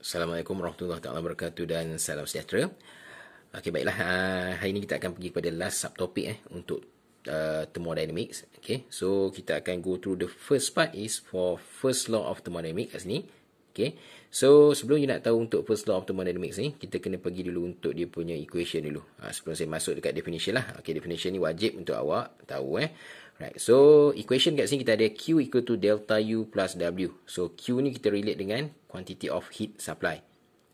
Assalamualaikum warahmatullahi taala wabarakatuh dan salam sejahtera. Okey baiklah uh, hari ini kita akan pergi kepada last subtopik eh untuk uh, thermodynamics. Okey. So kita akan go through the first part is for first law of thermodynamics kat sini. Okey. So sebelum you nak tahu untuk first law of thermodynamics ni, kita kena pergi dulu untuk dia punya equation dulu. Uh, sebelum saya masuk dekat definition lah. Okey, definition ni wajib untuk awak tahu eh. Right. So, equation kat sini kita ada Q equal to delta U plus W. So, Q ni kita relate dengan quantity of heat supply.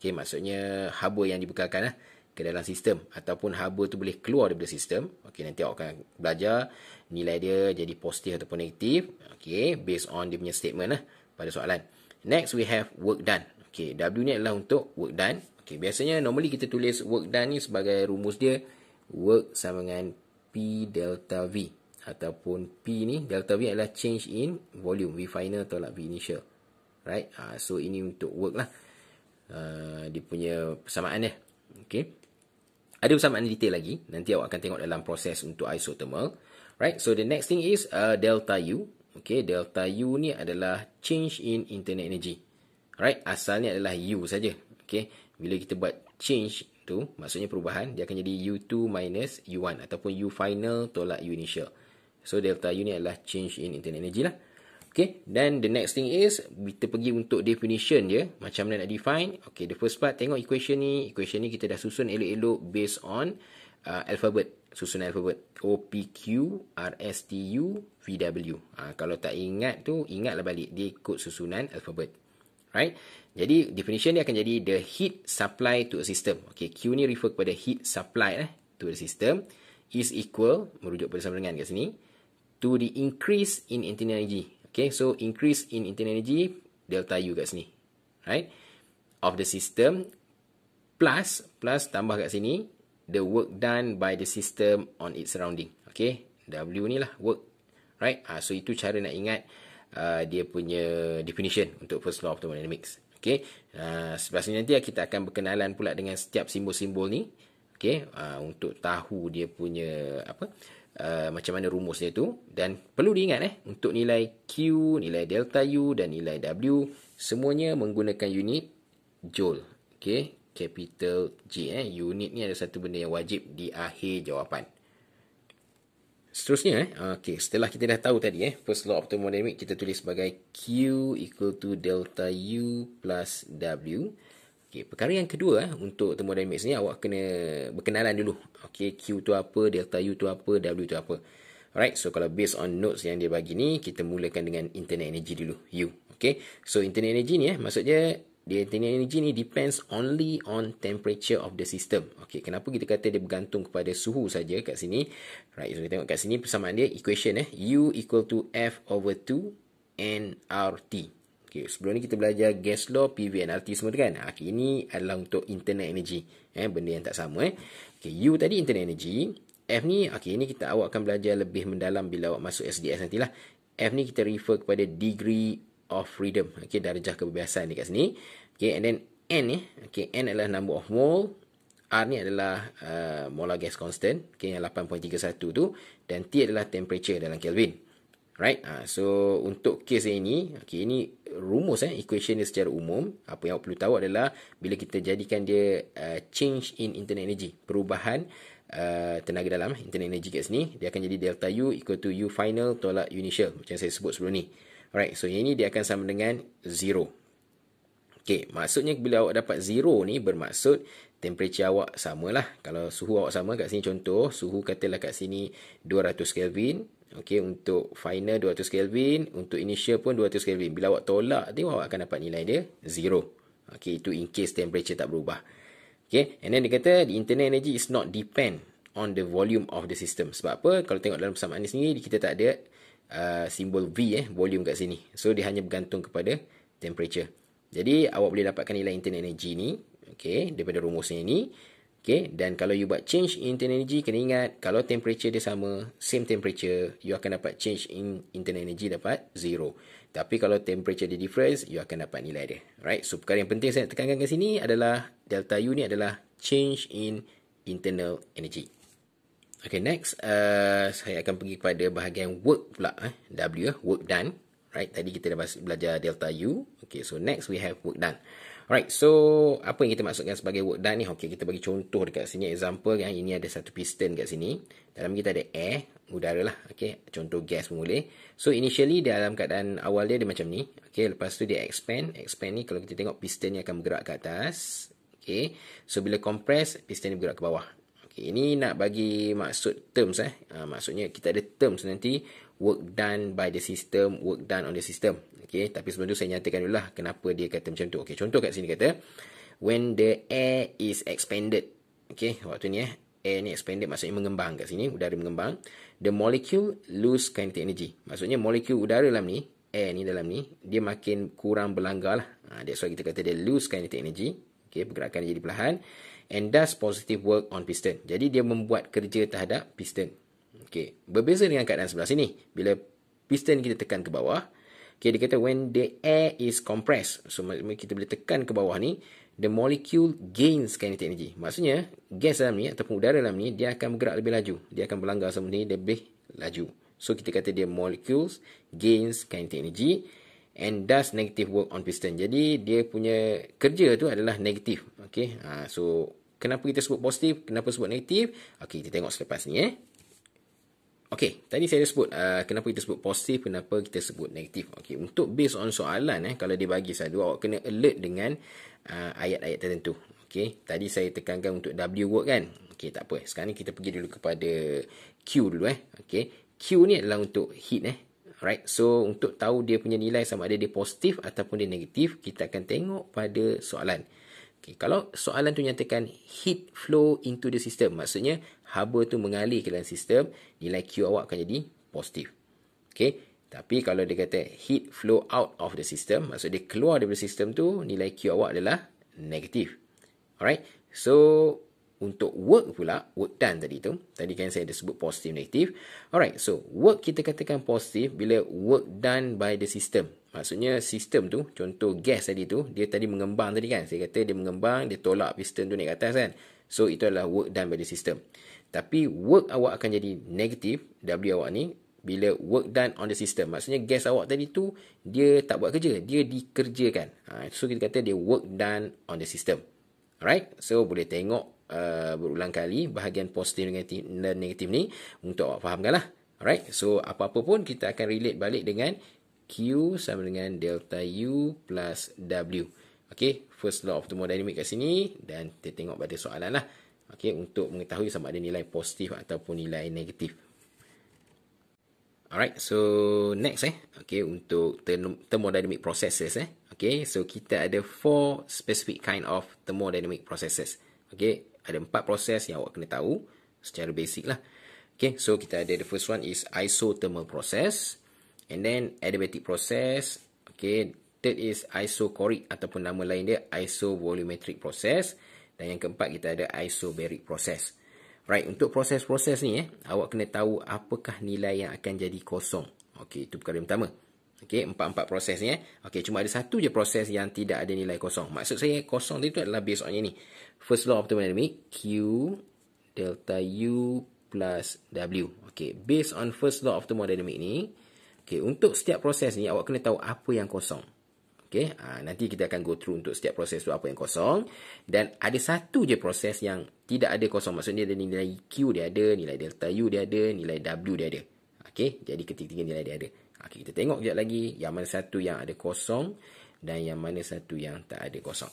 Okay, maksudnya haba yang dibekalkan lah ke dalam sistem. Ataupun haba tu boleh keluar daripada sistem. Okay, nanti awak akan belajar nilai dia jadi positif ataupun negatif. Okay, based on dia punya statement lah pada soalan. Next, we have work done. Okay, W ni adalah untuk work done. Okay, biasanya normally kita tulis work done ni sebagai rumus dia. Work sama dengan P delta V ataupun P ni delta V adalah change in volume V final tolak V initial right uh, so ini untuk work lah uh, dia punya persamaan dia okay. ada persamaan detail lagi nanti awak akan tengok dalam proses untuk isothermal right so the next thing is uh, delta U okay. delta U ni adalah change in internal energy right asalnya adalah U saja okay. bila kita buat change tu maksudnya perubahan dia akan jadi U2 minus U1 ataupun U final tolak U initial So delta U ni adalah change in internal energy lah. Okay, then the next thing is kita pergi untuk definition dia. Macam mana nak define? Okay, the first part tengok equation ni. Equation ni kita dah susun elok-elok based on uh, alphabet. Susun alphabet. O, P, Q, R, S, T, U, V, W. Ha, kalau tak ingat tu, ingatlah balik. Dia ikut susunan alphabet. Right? Jadi, definition dia akan jadi the heat supply to a system. Okay, Q ni refer kepada heat supply eh, to the system. Is equal, merujuk pada sama dengan kat sini to the increase in internal energy. Okay, so increase in internal energy, delta U kat sini. Right? Of the system, plus, plus tambah kat sini, the work done by the system on its surrounding. Okay, W ni lah, work. Right? Ah, so, itu cara nak ingat uh, dia punya definition untuk first law of thermodynamics. Okay, uh, ah, sebelah nanti kita akan berkenalan pula dengan setiap simbol-simbol ni. Okay, uh, untuk tahu dia punya apa uh, Uh, macam mana rumus dia tu dan perlu diingat eh untuk nilai Q, nilai delta U dan nilai W semuanya menggunakan unit joule. okay? capital J eh unit ni ada satu benda yang wajib di akhir jawapan. Seterusnya eh okay setelah kita dah tahu tadi eh first law of thermodynamics kita tulis sebagai Q equal to delta U plus W. Okey, perkara yang kedua eh, untuk thermodynamics ni awak kena berkenalan dulu. Okey, Q tu apa, delta U tu apa, W tu apa. Alright, so kalau based on notes yang dia bagi ni, kita mulakan dengan internal energy dulu, U. Okey. So internal energy ni eh, maksudnya dia internal energy ni depends only on temperature of the system. Okey, kenapa kita kata dia bergantung kepada suhu saja kat sini? Right, so kita tengok kat sini persamaan dia equation eh, U equal to F over 2 nRT. Okay, sebelum ni kita belajar gas law, PV, NRT semua tu kan. Ah, okay, ini adalah untuk internet energy. Eh, benda yang tak sama eh. Okay, U tadi internet energy. F ni, okay, ini kita awak akan belajar lebih mendalam bila awak masuk SDS nantilah. F ni kita refer kepada degree of freedom. Okay, darjah kebebasan dekat sini. Okay, and then N eh. Okay, N adalah number of mole. R ni adalah uh, molar gas constant. Okay, yang 8.31 tu. Dan T adalah temperature dalam Kelvin. Right? Ha, so, untuk kes ini, okay, ini rumus, eh, equation dia secara umum. Apa yang awak perlu tahu adalah bila kita jadikan dia uh, change in internal energy, perubahan uh, tenaga dalam, eh, internal energy kat sini, dia akan jadi delta U equal to U final tolak u initial, macam saya sebut sebelum ni. Alright, so yang ini dia akan sama dengan zero. Okay, maksudnya bila awak dapat zero ni bermaksud temperature awak samalah. Kalau suhu awak sama kat sini contoh, suhu katalah kat sini 200 Kelvin, Okey untuk final 200 Kelvin, untuk initial pun 200 Kelvin. Bila awak tolak, tengok awak akan dapat nilai dia zero. Okey itu in case temperature tak berubah. Okey, and then dia kata the internal energy is not depend on the volume of the system. Sebab apa? Kalau tengok dalam persamaan ni sendiri kita tak ada uh, simbol V eh, volume kat sini. So dia hanya bergantung kepada temperature. Jadi awak boleh dapatkan nilai internal energy ni, okey, daripada rumus ni. Okay, dan kalau you buat change in internal energy, kena ingat kalau temperature dia sama, same temperature, you akan dapat change in internal energy dapat zero. Tapi kalau temperature dia difference, you akan dapat nilai dia. Right? So, perkara yang penting saya nak tekankan kat sini adalah delta U ni adalah change in internal energy. Okay, next, uh, saya akan pergi kepada bahagian work pula. Eh? W, eh, work done. Right? Tadi kita dah belajar delta U. Okay, so next we have work done. Alright, so apa yang kita maksudkan sebagai work done ni? Okay, kita bagi contoh dekat sini. Example kan, ini ada satu piston kat sini. Dalam kita ada air, udara lah. Okay, contoh gas pun boleh. So, initially dalam keadaan awal dia, dia macam ni. Okay, lepas tu dia expand. Expand ni, kalau kita tengok piston ni akan bergerak ke atas. Okay, so bila compress, piston ni bergerak ke bawah. Okay, ini nak bagi maksud terms eh. Uh, maksudnya kita ada terms nanti work done by the system, work done on the system. Okay, tapi sebelum tu saya nyatakan dulu lah kenapa dia kata macam tu. Okay, contoh kat sini kata when the air is expanded. Okay, waktu ni eh. Air ni expanded maksudnya mengembang kat sini. Udara mengembang. The molecule lose kinetic energy. Maksudnya molekul udara dalam ni, air ni dalam ni, dia makin kurang berlanggar lah. Uh, that's why kita kata dia lose kinetic energy. Okay, pergerakan dia jadi perlahan and does positive work on piston. Jadi dia membuat kerja terhadap piston. Okey, berbeza dengan keadaan sebelah sini. Bila piston kita tekan ke bawah, okey dia kata when the air is compressed. So maksudnya kita boleh tekan ke bawah ni, the molecule gains kinetic energy. Maksudnya gas dalam ni ataupun udara dalam ni dia akan bergerak lebih laju. Dia akan berlanggar sama ni lebih laju. So kita kata dia molecules gains kinetic energy and does negative work on piston. Jadi dia punya kerja tu adalah negatif. Okay, uh, so kenapa kita sebut positif? Kenapa sebut negatif? Okay, kita tengok selepas ni eh. Okay, tadi saya dah sebut uh, kenapa kita sebut positif, kenapa kita sebut negatif. Okay, untuk based on soalan eh, kalau dia bagi satu, awak kena alert dengan uh, ayat-ayat tertentu. Okay, tadi saya tekankan untuk W work kan? Okay, tak apa. Sekarang ni kita pergi dulu kepada Q dulu eh. Okay, Q ni adalah untuk heat eh. Alright. So untuk tahu dia punya nilai sama ada dia positif ataupun dia negatif, kita akan tengok pada soalan. Okay, kalau soalan tu nyatakan heat flow into the system, maksudnya haba tu mengalir ke dalam sistem, nilai Q awak akan jadi positif. Okay. Tapi kalau dia kata heat flow out of the system, maksud dia keluar daripada sistem tu, nilai Q awak adalah negatif. Alright. So untuk work pula, work done tadi tu, tadi kan saya ada sebut positif negatif. Alright, so work kita katakan positif bila work done by the system. Maksudnya sistem tu, contoh gas tadi tu, dia tadi mengembang tadi kan. Saya kata dia mengembang, dia tolak piston tu naik ke atas kan. So itu adalah work done by the system. Tapi work awak akan jadi negatif, W awak ni, bila work done on the system. Maksudnya gas awak tadi tu, dia tak buat kerja, dia dikerjakan. Ha, so kita kata dia work done on the system. Alright, so boleh tengok uh, berulang kali bahagian positif dan negatif ni untuk awak fahamkanlah. Alright. So apa-apa pun kita akan relate balik dengan Q sama dengan delta U plus W. Okay. First law of thermodynamic kat sini dan kita tengok pada soalan lah. Okay. Untuk mengetahui sama ada nilai positif ataupun nilai negatif. Alright, so next eh. Okay, untuk thermodynamic processes eh. Okay, so kita ada four specific kind of thermodynamic processes. Okay, ada empat proses yang awak kena tahu secara basic lah. Okay, so kita ada the first one is isothermal process. And then adiabatic process. Okay, third is isochoric ataupun nama lain dia isovolumetric process. Dan yang keempat kita ada isobaric process. Right, untuk proses-proses ni eh, awak kena tahu apakah nilai yang akan jadi kosong. Okay, itu perkara yang pertama. Okey, empat-empat proses ni eh. Okey, cuma ada satu je proses yang tidak ada nilai kosong. Maksud saya kosong tu adalah based on ini. First law of thermodynamics, Q delta U plus W. Okey, based on first law of thermodynamics ni, okey, untuk setiap proses ni awak kena tahu apa yang kosong. Okey, ha, nanti kita akan go through untuk setiap proses tu apa yang kosong dan ada satu je proses yang tidak ada kosong. Maksudnya ada nilai Q dia ada, nilai delta U dia ada, nilai W dia ada. Okey, jadi ketiga-tiga nilai dia ada. Okay, ha, kita tengok sekejap lagi yang mana satu yang ada kosong dan yang mana satu yang tak ada kosong.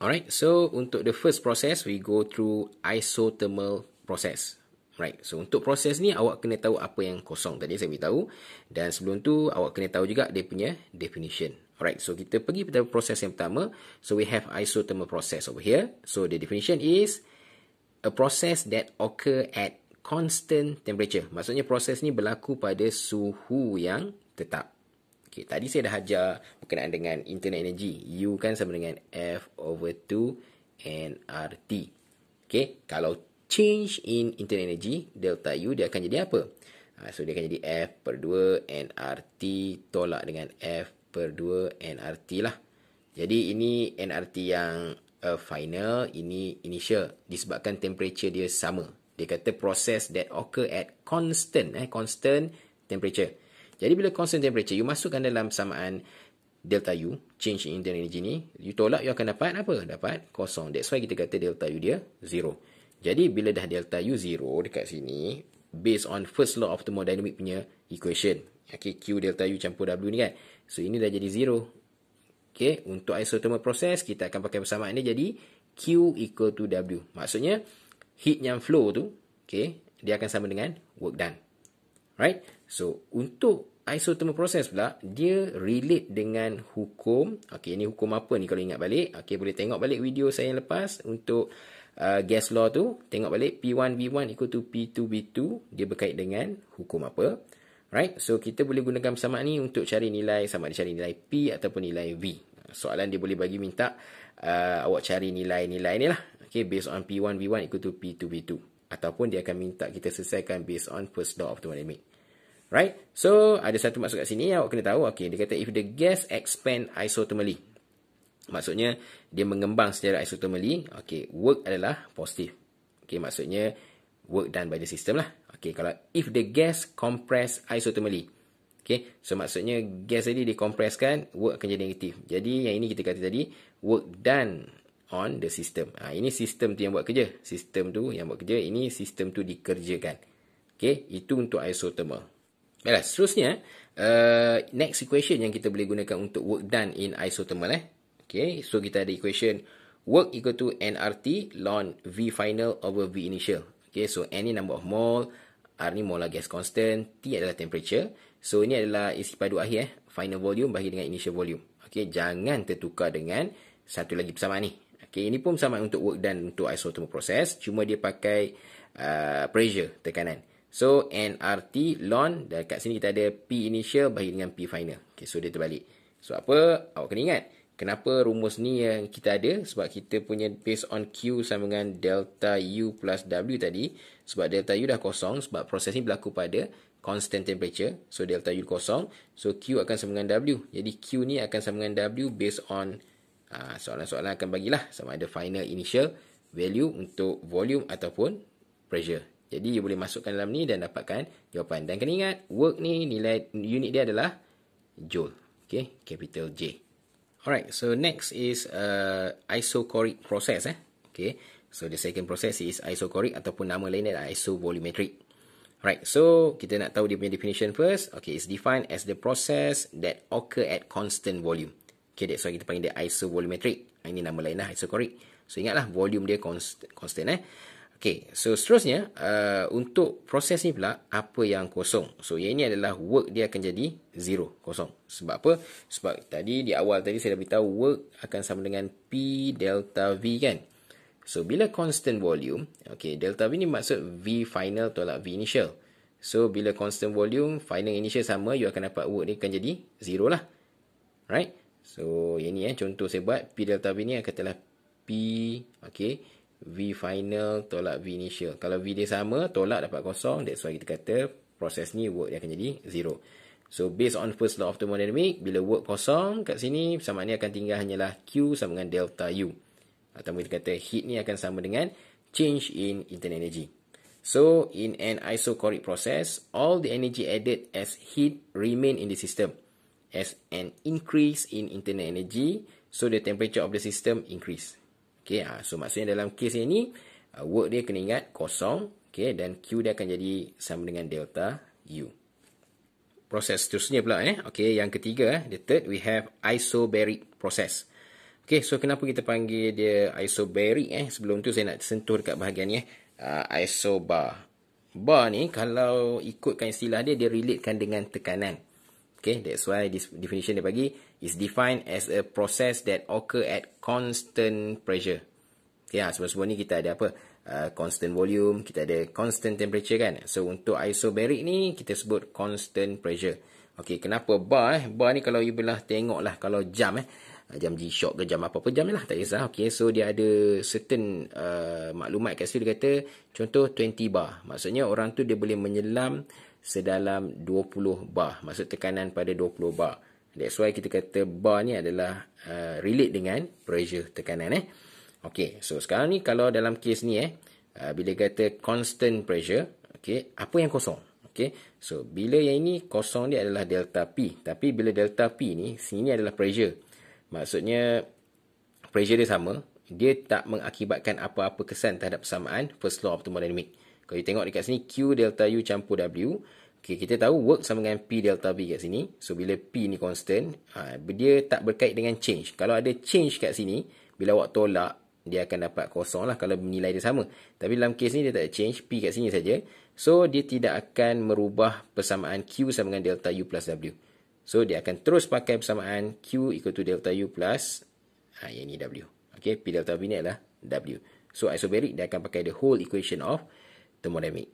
Alright, so untuk the first process, we go through isothermal process. Right, so untuk proses ni awak kena tahu apa yang kosong tadi saya beritahu dan sebelum tu awak kena tahu juga dia punya definition. Alright, so kita pergi pada proses yang pertama. So we have isothermal process over here. So the definition is a process that occur at constant temperature. Maksudnya proses ni berlaku pada suhu yang tetap. Okay, tadi saya dah ajar berkenaan dengan internal energy. U kan sama dengan F over 2 nRT. Okay, kalau change in internal energy, delta U dia akan jadi apa? Ah, so, dia akan jadi F per 2 nRT tolak dengan F per 2 nRT lah. Jadi, ini nRT yang uh, final, ini initial. Disebabkan temperature dia sama. Dia kata proses that occur at constant, eh, constant temperature. Jadi bila constant temperature, you masukkan dalam samaan delta U, change in the energy ni, you tolak, you akan dapat apa? Dapat kosong. That's why kita kata delta U dia zero. Jadi bila dah delta U zero dekat sini, based on first law of thermodynamic punya equation. Okay, Q delta U campur W ni kan. So ini dah jadi zero. Okay, untuk isothermal process, kita akan pakai persamaan ni jadi Q equal to W. Maksudnya, Heat yang flow tu, okay, dia akan sama dengan work done. Right? So, untuk isothermal process pula, dia relate dengan hukum. Okay, ini hukum apa ni kalau ingat balik. Okay, boleh tengok balik video saya yang lepas untuk uh, gas law tu. Tengok balik P1, V1 equal to P2, V2. Dia berkait dengan hukum apa. Right? So, kita boleh gunakan sama ni untuk cari nilai sama ada cari nilai P ataupun nilai V. Soalan dia boleh bagi minta uh, awak cari nilai-nilai ni lah okay, based on P1, V1 equal to P2, V2. Ataupun dia akan minta kita selesaikan based on first law of thermodynamic. Right? So, ada satu maksud kat sini yang awak kena tahu. Okay, dia kata if the gas expand isothermally. Maksudnya, dia mengembang secara isothermally. Okay, work adalah positif. Okay, maksudnya work done by the system lah. Okay, kalau if the gas compress isothermally. Okay, so maksudnya gas tadi dikompreskan, work akan jadi negatif. Jadi, yang ini kita kata tadi, work done on the system. Ha, ini sistem tu yang buat kerja. Sistem tu yang buat kerja. Ini sistem tu dikerjakan. Okay, itu untuk isothermal. Baiklah, seterusnya, uh, next equation yang kita boleh gunakan untuk work done in isothermal. Eh. Okay, so kita ada equation work equal to nRT ln V final over V initial. Okay, so N ni number of mole, R ni molar gas constant, T adalah temperature. So, ini adalah isi padu akhir eh. Final volume bagi dengan initial volume. Okay, jangan tertukar dengan satu lagi persamaan ni. Okay, ini pun sama untuk work done untuk isothermal process. Cuma dia pakai uh, pressure, tekanan. So, NRT, LON, kat sini kita ada P initial bagi dengan P final. Okay, so dia terbalik. So, apa? Awak kena ingat. Kenapa rumus ni yang kita ada? Sebab kita punya based on Q sama dengan delta U plus W tadi. Sebab delta U dah kosong. Sebab proses ni berlaku pada constant temperature. So, delta U kosong. So, Q akan sama dengan W. Jadi, Q ni akan sama dengan W based on Ha, soalan-soalan akan bagilah sama ada final initial value untuk volume ataupun pressure. Jadi, you boleh masukkan dalam ni dan dapatkan jawapan. Dan kena ingat, work ni nilai unit dia adalah joule. Okay, capital J. Alright, so next is uh, isochoric process. Eh? Okay, so the second process is isochoric ataupun nama lain adalah isovolumetric. Alright, so kita nak tahu dia punya definition first. Okay, it's defined as the process that occur at constant volume. Okay, that's why kita panggil dia isovolumetric. Ah, ini nama lain lah, isochoric. So, ingatlah, volume dia constant eh. Okay, so seterusnya, uh, untuk proses ni pula, apa yang kosong? So, yang ini adalah work dia akan jadi zero, kosong. Sebab apa? Sebab tadi, di awal tadi saya dah beritahu work akan sama dengan P delta V kan? So, bila constant volume, okay, delta V ni maksud V final tolak V initial. So, bila constant volume, final initial sama, you akan dapat work ni akan jadi zero lah. Right? So, yang ni eh, contoh saya buat P delta V ni katalah P, okay, V final tolak V initial. Kalau V dia sama, tolak dapat kosong. That's why kita kata proses ni work dia akan jadi zero. So, based on first law of thermodynamics, bila work kosong kat sini, sama ni akan tinggal hanyalah Q sama dengan delta U. Atau kita kata heat ni akan sama dengan change in internal energy. So, in an isochoric process, all the energy added as heat remain in the system as an increase in internal energy so the temperature of the system increase okay ah, so maksudnya dalam kes ini ah, work dia kena ingat kosong okay dan q dia akan jadi sama dengan delta u proses seterusnya pula eh okay yang ketiga eh, the third we have isobaric process okay so kenapa kita panggil dia isobaric eh sebelum tu saya nak sentuh dekat bahagian ni eh uh, isobar bar ni kalau ikutkan istilah dia dia relatekan dengan tekanan Okay, that's why this definition dia bagi is defined as a process that occur at constant pressure. Okay, ha, sebab-sebab ni kita ada apa? Uh, constant volume, kita ada constant temperature kan? So, untuk isobaric ni, kita sebut constant pressure. Okay, kenapa bar eh? Bar ni kalau you belah tengok lah, kalau jam eh. Uh, jam G-Shock ke jam apa-apa jam lah, tak kisah. Okay, so dia ada certain uh, maklumat kat situ. Dia kata, contoh 20 bar. Maksudnya orang tu dia boleh menyelam sedalam 20 bar. Maksud tekanan pada 20 bar. That's why kita kata bar ni adalah uh, relate dengan pressure tekanan eh. Okay, so sekarang ni kalau dalam case ni eh, uh, bila kata constant pressure, okay, apa yang kosong? Okay, so bila yang ini kosong dia adalah delta P. Tapi bila delta P ni, sini adalah pressure. Maksudnya, pressure dia sama, dia tak mengakibatkan apa-apa kesan terhadap persamaan first law of thermodynamics. Kalau you tengok dekat sini Q delta U campur W Okay, kita tahu work sama dengan P delta V kat sini. So, bila P ni constant, ha, dia tak berkait dengan change. Kalau ada change kat sini, bila awak tolak, dia akan dapat kosong lah kalau nilai dia sama. Tapi dalam kes ni, dia tak ada change. P kat sini saja. So, dia tidak akan merubah persamaan Q sama dengan delta U plus W. So, dia akan terus pakai persamaan Q equal to delta U plus ha, yang ni W. Okay, P delta V ni adalah W. So, isobaric, dia akan pakai the whole equation of termodinamik.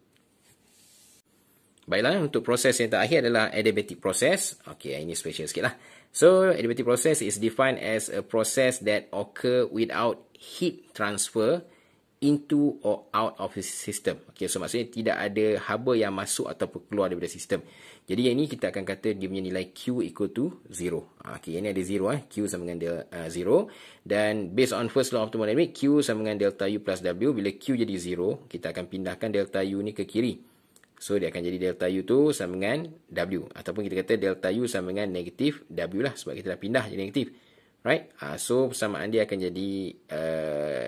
Baiklah, untuk proses yang terakhir adalah adiabatic process. Okey, ini special sikit lah. So, adiabatic process is defined as a process that occur without heat transfer transfer into or out of his system. Okay, so maksudnya tidak ada haba yang masuk ataupun keluar daripada sistem. Jadi yang ini kita akan kata dia punya nilai Q equal to 0. Ah, okay, yang ini ada 0 eh. Q sama dengan dia 0. Uh, Dan based on first law of thermodynamics, Q sama dengan delta U plus W. Bila Q jadi 0, kita akan pindahkan delta U ni ke kiri. So dia akan jadi delta U tu sama dengan W. Ataupun kita kata delta U sama dengan negatif W lah. Sebab kita dah pindah jadi negatif. Right? Uh, so persamaan dia akan jadi uh,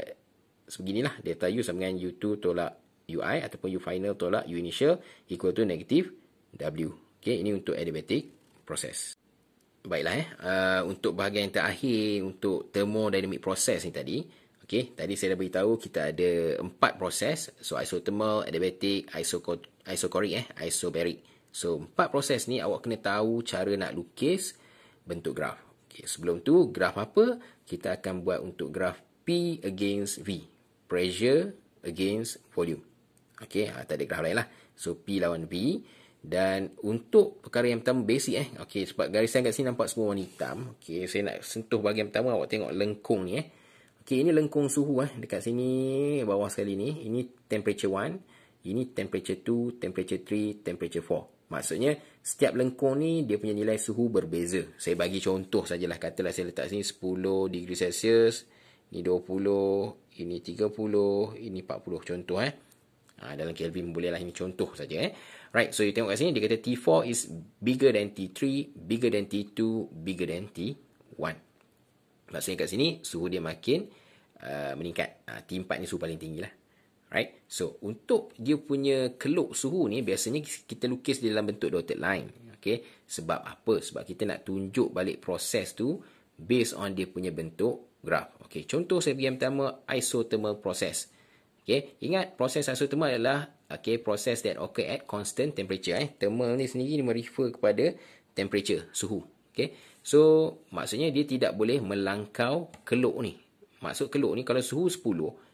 sebeginilah delta U sama dengan U2 tolak UI ataupun U final tolak U initial equal to negatif W. Okay, ini untuk adiabatic proses. Baiklah eh. Uh, untuk bahagian yang terakhir untuk thermodynamic process ni tadi. Okay, tadi saya dah beritahu kita ada empat proses. So, isothermal, adiabatic, isoko- isochoric, eh, isobaric. So, empat proses ni awak kena tahu cara nak lukis bentuk graf. Okay, sebelum tu, graf apa? Kita akan buat untuk graf P against V pressure against volume. okay, ha, ah, tak ada graf lain lah. So, P lawan V. Dan untuk perkara yang pertama, basic eh. okay. sebab garisan kat sini nampak semua warna hitam. okay. saya nak sentuh bagian pertama. Awak tengok lengkung ni eh. Okey, ini lengkung suhu eh. Dekat sini, bawah sekali ni. Ini temperature 1. Ini temperature 2, temperature 3, temperature 4. Maksudnya, setiap lengkung ni, dia punya nilai suhu berbeza. Saya bagi contoh sajalah. Katalah saya letak sini 10 degree Celsius ni 20, ini 30, ini 40 contoh eh. Ha, dalam Kelvin bolehlah ini contoh saja eh. Right, so you tengok kat sini dia kata T4 is bigger than T3, bigger than T2, bigger than T1. Maksudnya kat sini suhu dia makin uh, meningkat. Ha, T4 ni suhu paling tinggi lah. Right, so untuk dia punya keluk suhu ni biasanya kita lukis dia dalam bentuk dotted line. Okay, sebab apa? Sebab kita nak tunjuk balik proses tu based on dia punya bentuk graf. Okey, contoh sebahagian pertama isothermal process. Okey, ingat proses isothermal adalah okey proses that occur at constant temperature eh. Thermal ni sendiri ni merefer kepada temperature, suhu. Okey. So, maksudnya dia tidak boleh melangkau keluk ni. Maksud keluk ni kalau suhu 10,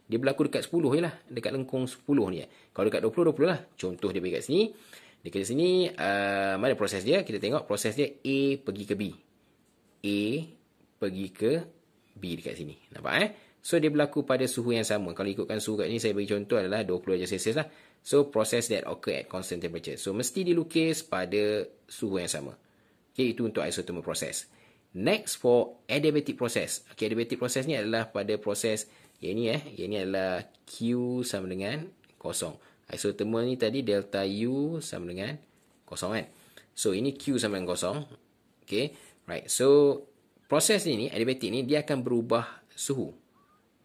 dia berlaku dekat 10 je lah. Dekat lengkung 10 ni. Eh. Kalau dekat 20, 20 lah. Contoh dia pergi kat sini. Dia kat sini, uh, mana proses dia? Kita tengok proses dia A pergi ke B. A pergi ke B dekat sini. Nampak eh? So, dia berlaku pada suhu yang sama. Kalau ikutkan suhu kat sini, saya bagi contoh adalah 20 darjah Celsius lah. So, process that occur at constant temperature. So, mesti dilukis pada suhu yang sama. Okay, itu untuk isothermal process. Next for adiabatic process. Okay, adiabatic process ni adalah pada proses yang ni eh. Yang ni adalah Q sama dengan kosong. Isothermal ni tadi delta U sama dengan kosong kan. So, ini Q sama dengan kosong. Okay, right. So, proses ni adiabatik ni dia akan berubah suhu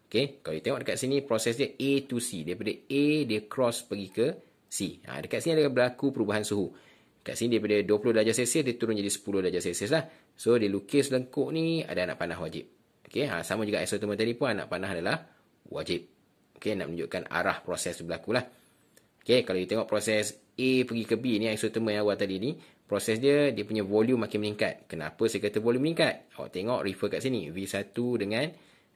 Okay, kalau you tengok dekat sini proses dia A to C daripada A dia cross pergi ke C ha, dekat sini ada berlaku perubahan suhu dekat sini daripada 20 darjah celsius dia turun jadi 10 darjah celsius lah so dia lukis lengkuk ni ada anak panah wajib Okay, ha, sama juga isotermal tadi pun anak panah adalah wajib Okay, nak menunjukkan arah proses tu berlaku lah okey kalau you tengok proses A pergi ke B ni isotermal yang awal tadi ni proses dia dia punya volume makin meningkat kenapa saya kata volume meningkat awak tengok refer kat sini V1 dengan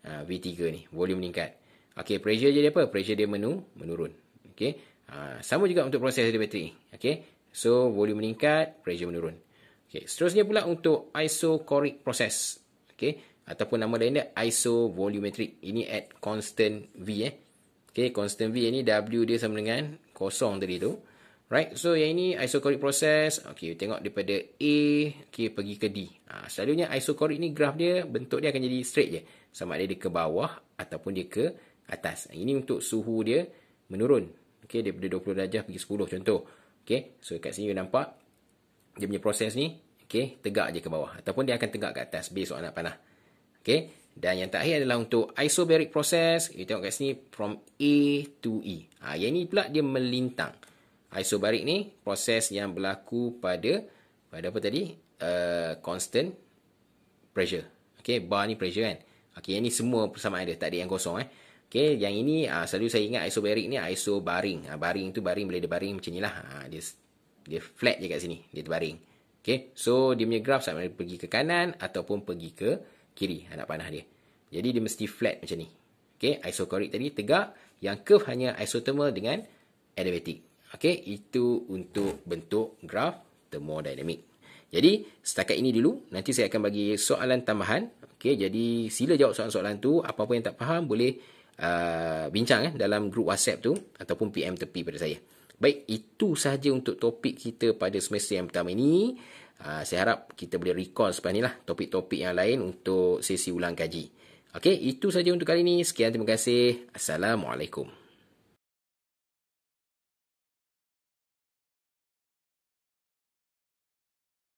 uh, V3 ni volume meningkat Okay, pressure dia apa pressure dia menu menurun Okay, uh, sama juga untuk proses dia bateri okey so volume meningkat pressure menurun Okay, seterusnya pula untuk isochoric proses. Okay, ataupun nama lain dia isovolumetric ini at constant V eh Okay, constant V ini W dia sama dengan kosong tadi tu Right, so yang ini isochoric process. Okay, tengok daripada A, okay, pergi ke D. Ha, selalunya isochoric ni graf dia, bentuk dia akan jadi straight je. Sama ada dia ke bawah ataupun dia ke atas. Ini untuk suhu dia menurun. Okay, daripada 20 darjah pergi 10 contoh. Okay, so kat sini you nampak dia punya proses ni, okay, tegak je ke bawah. Ataupun dia akan tegak ke atas based on anak panah. Okay, dan yang terakhir adalah untuk isobaric process. You tengok kat sini from A to E. Ha, yang ini pula dia melintang isobarik ni proses yang berlaku pada pada apa tadi? Uh, constant pressure. Okey, bar ni pressure kan. Okey, yang ni semua sama ada, tak ada yang kosong eh. Okey, yang ini uh, selalu saya ingat isobarik ni isobaring. Uh, baring tu baring bila dia baring macam nilah. Ha uh, dia dia flat je kat sini, dia terbaring. Okey. So dia punya graf sama ada pergi ke kanan ataupun pergi ke kiri anak ah, panah dia. Jadi dia mesti flat macam ni. Okey, isokorik tadi tegak, yang curve hanya isothermal dengan adiabatik. Okey, itu untuk bentuk graf termodinamik. Jadi, setakat ini dulu. Nanti saya akan bagi soalan tambahan. Okey, jadi sila jawab soalan-soalan tu. Apa-apa yang tak faham boleh uh, bincang eh, dalam grup WhatsApp tu ataupun PM tepi pada saya. Baik, itu sahaja untuk topik kita pada semester yang pertama ini. Uh, saya harap kita boleh recall sepanjang inilah topik-topik yang lain untuk sesi ulang kaji. Okey, itu sahaja untuk kali ini. Sekian terima kasih. Assalamualaikum.